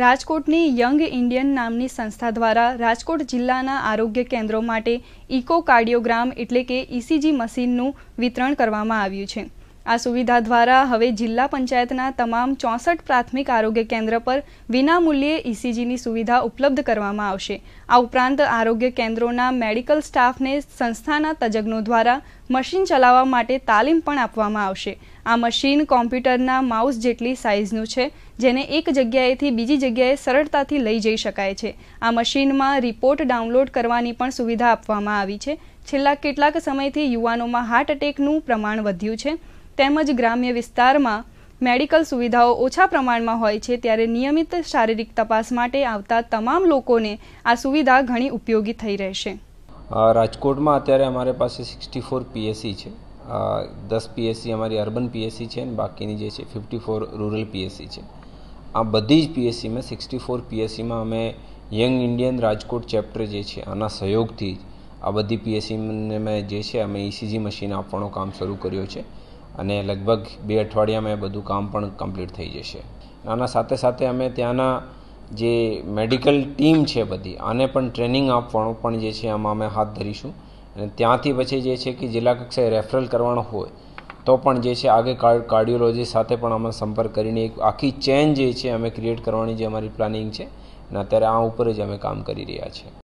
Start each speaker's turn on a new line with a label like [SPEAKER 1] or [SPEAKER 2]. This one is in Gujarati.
[SPEAKER 1] રાજકોટની યંગ ઇન્ડિયન નામની સંસ્થા દ્વારા રાજકોટ જિલ્લાના આરોગ્ય કેન્દ્રો માટે ઇકો કાર્ડિયોગ્રામ એટલે કે ઇસીજી મશીનનું વિતરણ કરવામાં આવ્યું છે આ સુવિધા દ્વારા હવે જિલ્લા પંચાયતના તમામ ચોસઠ પ્રાથમિક આરોગ્ય કેન્દ્ર પર વિનામૂલ્યે ઇસીજીની સુવિધા ઉપલબ્ધ કરવામાં આવશે આ ઉપરાંત આરોગ્ય કેન્દ્રોના મેડિકલ સ્ટાફને સંસ્થાના તજજ્ઞો દ્વારા મશીન ચલાવવા માટે તાલીમ પણ આપવામાં આવશે આ મશીન કોમ્પ્યુટરના માઉસ જેટલી સાઇઝનું છે જેને એક જગ્યાએથી બીજી જગ્યાએ સરળતાથી લઈ જઈ શકાય છે આ મશીનમાં રિપોર્ટ ડાઉનલોડ કરવાની પણ સુવિધા આપવામાં આવી છે છેલ્લા કેટલાક સમયથી યુવાનોમાં હાર્ટ એટેકનું પ્રમાણ વધ્યું છે તેમજ ગ્રામ્ય વિસ્તારમાં મેડિકલ સુવિધાઓ ઓછા પ્રમાણમાં હોય છે ત્યારે નિયમિત શારીરિક તપાસ માટે આવતા તમામ લોકોને આ સુવિધા ઘણી ઉપયોગી થઈ રહેશે
[SPEAKER 2] રાજકોટમાં અત્યારે અમારી પાસે સિક્સટી ફોર પીએસસી છે દસ પીએસસી અમારી અર્બન પીએસસી છે અને બાકીની જે છે ફિફ્ટી ફોર રૂરલ પીએસસી છે આ બધી જ પીએસસીમાં સિક્સટી ફોર પીએસસીમાં અમે યંગ ઇન્ડિયન રાજકોટ ચેપ્ટર જે છે આના સહયોગથી જ આ બધી પીએસસીને મેં જે છે અમે ઇસીજી મશીન આપવાનું કામ શરૂ કર્યું છે અને લગભગ બે અઠવાડિયામાં એ બધું કામ પણ કમ્પ્લીટ થઈ જશે આના સાથે સાથે અમે ત્યાંના જે મેડિકલ ટીમ છે બધી આને પણ ટ્રેનિંગ આપવાનું પણ જે છે આમાં અમે હાથ ધરીશું અને ત્યાંથી પછી જે છે કે જિલ્લા કક્ષાએ રેફરલ કરવાનો હોય તો પણ જે છે આગે કાર્ડિયોલોજી સાથે પણ અમે સંપર્ક કરીને એક આખી ચેન જે છે અમે ક્રિએટ કરવાની જે
[SPEAKER 1] અમારી પ્લાનિંગ છે અને અત્યારે આ ઉપર જ અમે કામ કરી રહ્યા છીએ